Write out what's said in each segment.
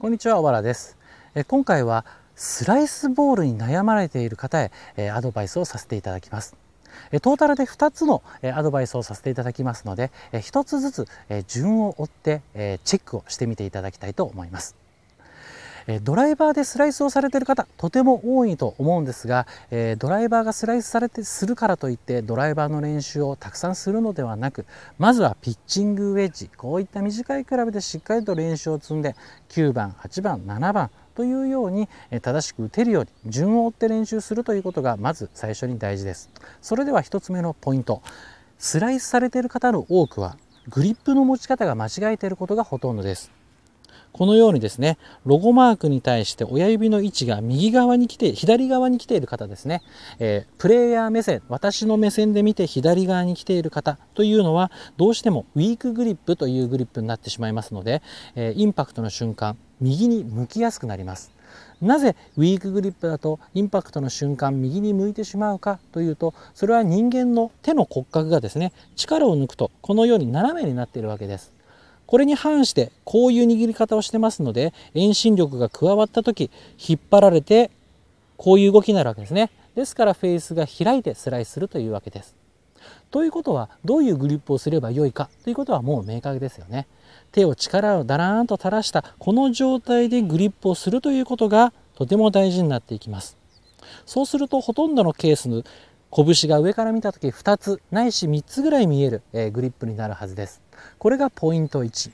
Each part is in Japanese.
こんにちは小原です今回はスライスボールに悩まれている方へアドバイスをさせていただきますトータルで2つのアドバイスをさせていただきますので1つずつ順を追ってチェックをしてみていただきたいと思いますえドライバーでスライスをされている方とても多いと思うんですが、えドライバーがスライスされてするからといってドライバーの練習をたくさんするのではなくまずはピッチングウェッジこういった短いクラブでしっかりと練習を積んで9番8番7番というように正しく打てるように順を追って練習するということがまず最初に大事ですそれでは1つ目のポイントスライスされている方の多くはグリップの持ち方が間違えていることがほとんどですこのようにですね、ロゴマークに対して親指の位置が右側に来て、左側に来ている方ですね、えー、プレイヤー目線、私の目線で見て左側に来ている方というのは、どうしてもウィークグリップというグリップになってしまいますので、えー、インパクトの瞬間、右に向きやすくなります。なぜウィークグリップだとインパクトの瞬間右に向いてしまうかというとそれは人間の手の骨格がですね力を抜くとこのように斜めになっているわけですこれに反してこういう握り方をしてますので遠心力が加わった時引っ張られてこういう動きになるわけですねですからフェースが開いてスライスするというわけですということはどういうグリップをすればよいかということはもう明確ですよね手を力をだらーんと垂らしたこの状態でグリップをするということがとても大事になっていきますそうするとほとんどのケース拳が上から見た時2つないし3つぐらい見える、えー、グリップになるはずです。これがポイント1。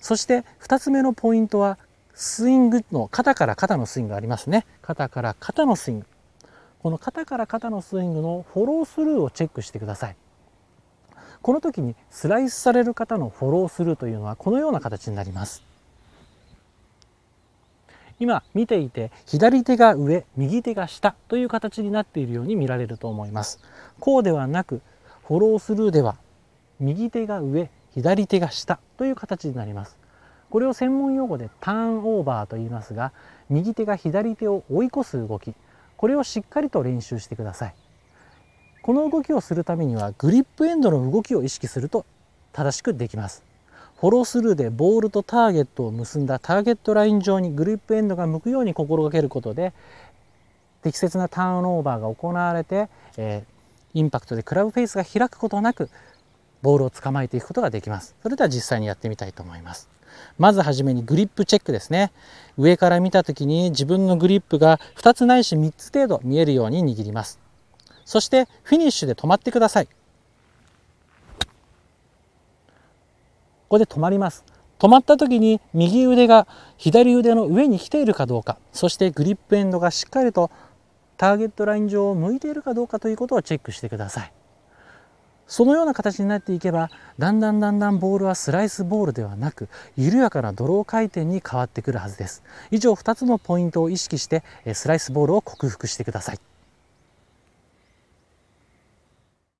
そして2つ目のポイントはスイングの肩から肩のスイングがありますね。肩から肩のスイング。この肩から肩のスイングのフォロースルーをチェックしてください。この時にスライスされる方のフォロースルーというのはこのような形になります。今見ていて左手が上右手が下という形になっているように見られると思いますこうではなくフォロースルーでは右手が上左手が下という形になりますこれを専門用語でターンオーバーと言いますが右手が左手を追い越す動きこれをしっかりと練習してくださいこの動きをするためにはグリップエンドの動きを意識すると正しくできますフォロースルーでボールとターゲットを結んだターゲットライン上にグリップエンドが向くように心がけることで適切なターンオーバーが行われて、えー、インパクトでクラブフェイスが開くことなくボールを捕まえていくことができますそれでは実際にやってみたいと思いますまずはじめにグリップチェックですね上から見た時に自分のグリップが2つないし3つ程度見えるように握りますそしてフィニッシュで止まってくださいここで止まります止まった時に右腕が左腕の上に来ているかどうかそしてグリップエンドがしっかりとターゲットライン上を向いているかどうかということをチェックしてくださいそのような形になっていけばだんだんだんだんボールはスライスボールではなく緩やかなドロー回転に変わってくるはずです以上2つのポイントを意識してスライスボールを克服してください